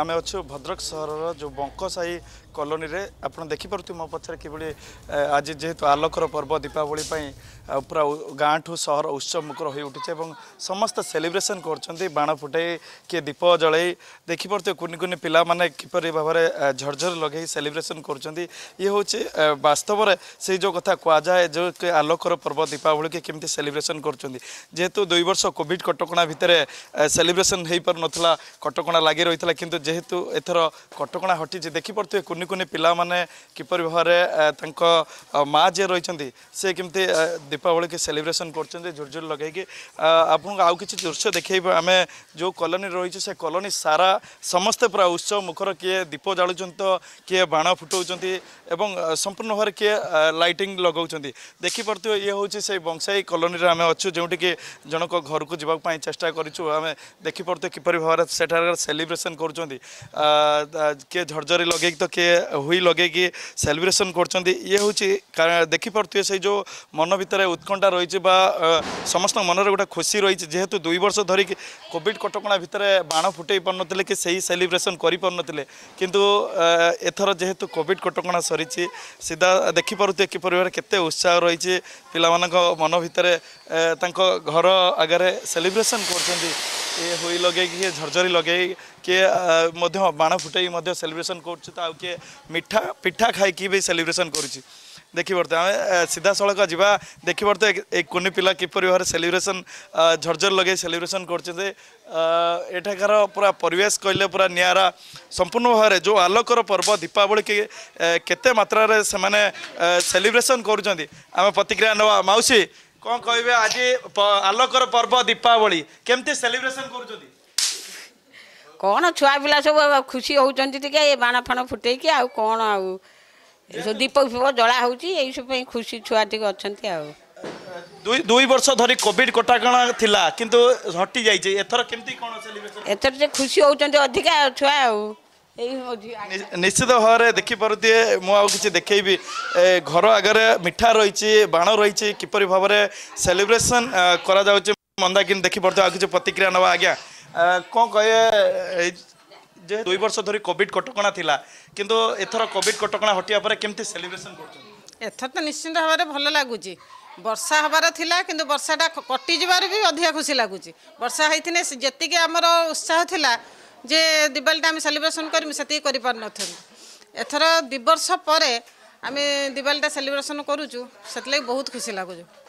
ଆମେ ଅଛୁ ଭଦ୍ରକ ସହରର ଯେଉଁ ବଙ୍କ ସାହି କଲୋନୀରେ ଆପଣ ଦେଖିପାରୁଥିବେ ମୋ ପଛରେ କିଭଳି ଆଜି ଯେହେତୁ ଆଲୋକର ପର୍ବ ଦୀପାବଳି ପାଇଁ ପୁରା ଗାଁଠୁ ସହର ଉତ୍ସବମୁଖର ହୋଇ ଉଠିଛି ଏବଂ ସମସ୍ତେ ସେଲିବ୍ରେସନ୍ କରୁଛନ୍ତି ବାଣ ଫୁଟାଇ କିଏ ଦୀପ ଜଳାଇ ଦେଖିପାରୁଥିବେ କୁନି କୁନି ପିଲାମାନେ କିପରି ଭାବରେ ଝରଝର ଲଗାଇ ସେଲିବ୍ରେସନ୍ କରୁଛନ୍ତି ଇଏ ହେଉଛି ବାସ୍ତବରେ ସେଇ ଯେଉଁ କଥା କୁହାଯାଏ ଯେଉଁ ଆଲୋକର ପର୍ବ ଦୀପାବଳିକି କେମିତି ସେଲିବ୍ରେସନ୍ କରୁଛନ୍ତି ଯେହେତୁ ଦୁଇ ବର୍ଷ କୋଭିଡ଼ କଟକଣା ଭିତରେ ସେଲିବ୍ରେସନ୍ ହୋଇପାରୁନଥିଲା କଟକଣା ଲାଗି ରହିଥିଲା କିନ୍ତୁ ଯେହେତୁ ଏଥର କଟକଣା ହଟିଛି ଦେଖିପାରୁଥିବେ କୁନି को पिला माने किपर भाव में माँ जी रही से कमी दीपावली की सेलिब्रेसन करोर लगे आपको आउ कि दृश्य देखे आम जो कलोनी रही से कलोनी सारा समस्ते पूरा उत्सव मुखर किए दीप जालुं तो किए बाण फुटाऊँ संपूर्ण भाव किए लाइटिंग लगाऊँ देखिप ये हूँ से बंसाई कलोनी आम अच्छा जोटी कि जनक घर को जावाई चेषा कर देखिपुर किपर भाव सेलिब्रेसन कर किए झरझरी लगे तो किए हुई लगे सेलिब्रेसन कर ये हूँ देखिपे से जो मन भितर उत्कंठा रही समस्त मनरे गोटे खुशी रही जेहेतु दुई वर्ष धरिक कॉविड कटका भितर बाण फुटे पारे कि सही सेलिब्रेसन करें एथर जेहेतु कोविड कटका सरी सीधा देखिपे किपर के उत्साह रही पिला मन भितर घर आगे सेलिब्रेसन कर କିଏ ହୋଇ ଲଗେଇକି କିଏ ଝରଝରି ଲଗେଇ କିଏ ମଧ୍ୟ ବାଣ ଫୁଟେଇ ମଧ୍ୟ ସେଲିବ୍ରେସନ୍ କରୁଛି ତ ଆଉ କିଏ ମିଠା ପିଠା ଖାଇକି ବି ସେଲିବ୍ରେସନ୍ କରୁଛି ଦେଖିପାରୁଥିବେ ଆମେ ସିଧାସଳଖ ଯିବା ଦେଖିପାରୁଥିବେ ଏଇ କୁନି ପିଲା କିପରି ଭାବରେ ସେଲିବ୍ରେସନ୍ ଝରଝର ଲଗେଇ ସେଲିବ୍ରେସନ୍ କରୁଛନ୍ତି ଏଠାକାର ପୁରା ପରିବେଶ କହିଲେ ପୁରା ନିଆରା ସମ୍ପୂର୍ଣ୍ଣ ଭାବରେ ଯେଉଁ ଆଲୋକର ପର୍ବ ଦୀପାବଳିକି କେତେ ମାତ୍ରାରେ ସେମାନେ ସେଲିବ୍ରେସନ୍ କରୁଛନ୍ତି ଆମେ ପ୍ରତିକ୍ରିୟା ନେବା ମାଉସୀ କଣ କହିବେ ଆଜି ଆଲୋକର ପର୍ବ ଦୀପାବଳି କେମିତି ସେଲିବ୍ରେସନ କରୁଛନ୍ତି କ'ଣ ଛୁଆପିଲା ସବୁ ଖୁସି ହେଉଛନ୍ତି ଟିକେ ଏ ବାଣ ଫାଣ ଫୁଟେଇକି ଆଉ କ'ଣ ଆଉ ଏସବୁ ଦୀପ ଫିପ ଜଳା ହେଉଛି ଏଇସବୁ ପାଇଁ ଖୁସି ଛୁଆ ଟିକେ ଅଛନ୍ତି ଆଉ ଦୁଇ ଦୁଇ ବର୍ଷ ଧରି କୋଭିଡ କଟକଣା ଥିଲା କିନ୍ତୁ ହଟି ଯାଇଛି ଏଥର କେମିତି କ'ଣ ଏଥର ଯେ ଖୁସି ହେଉଛନ୍ତି ଅଧିକା ଛୁଆ ଆଉ ନିଶ୍ଚିତ ଭାବରେ ଦେଖିପାରୁଥିବେ ମୁଁ ଆଉ କିଛି ଦେଖେଇବି ଘର ଆଗରେ ମିଠା ରହିଛି ବାଣ ରହିଛି କିପରି ଭାବରେ ସେଲିବ୍ରେସନ କରାଯାଉଛି ମନ୍ଦାକିନ ଦେଖିପାରୁଥିବେ ଆଉ କିଛି ପ୍ରତିକ୍ରିୟା ନେବା ଆଜ୍ଞା କ'ଣ କହିବେ ଯେ ଦୁଇ ବର୍ଷ ଧରି କୋଭିଡ଼ କଟକଣା ଥିଲା କିନ୍ତୁ ଏଥର କୋଭିଡ଼ କଟକଣା ହଟିବା ପରେ କେମିତି ସେଲିବ୍ରେସନ କରୁଛନ୍ତି ଏଥର ତ ନିଶ୍ଚିନ୍ତ ଭାବରେ ଭଲ ଲାଗୁଛି ବର୍ଷା ହେବାର ଥିଲା କିନ୍ତୁ ବର୍ଷାଟା କଟିଯିବାରୁ ବି ଅଧିକା ଖୁସି ଲାଗୁଛି ବର୍ଷା ହେଇଥିଲେ ଯେତିକି ଆମର ଉତ୍ସାହ ଥିଲା ଯେ ଦିୱାଲୀଟା ଆମେ ସେଲିବ୍ରେସନ୍ କରିମୁ ସେତିକି କରିପାରିନଥିଲୁ ଏଥର ଦୁଇ ବର୍ଷ ପରେ ଆମେ ଦିୱାଲୀଟା ସେଲିବ୍ରେସନ୍ କରୁଛୁ ସେଥିଲାଗି ବହୁତ ଖୁସି ଲାଗୁଛୁ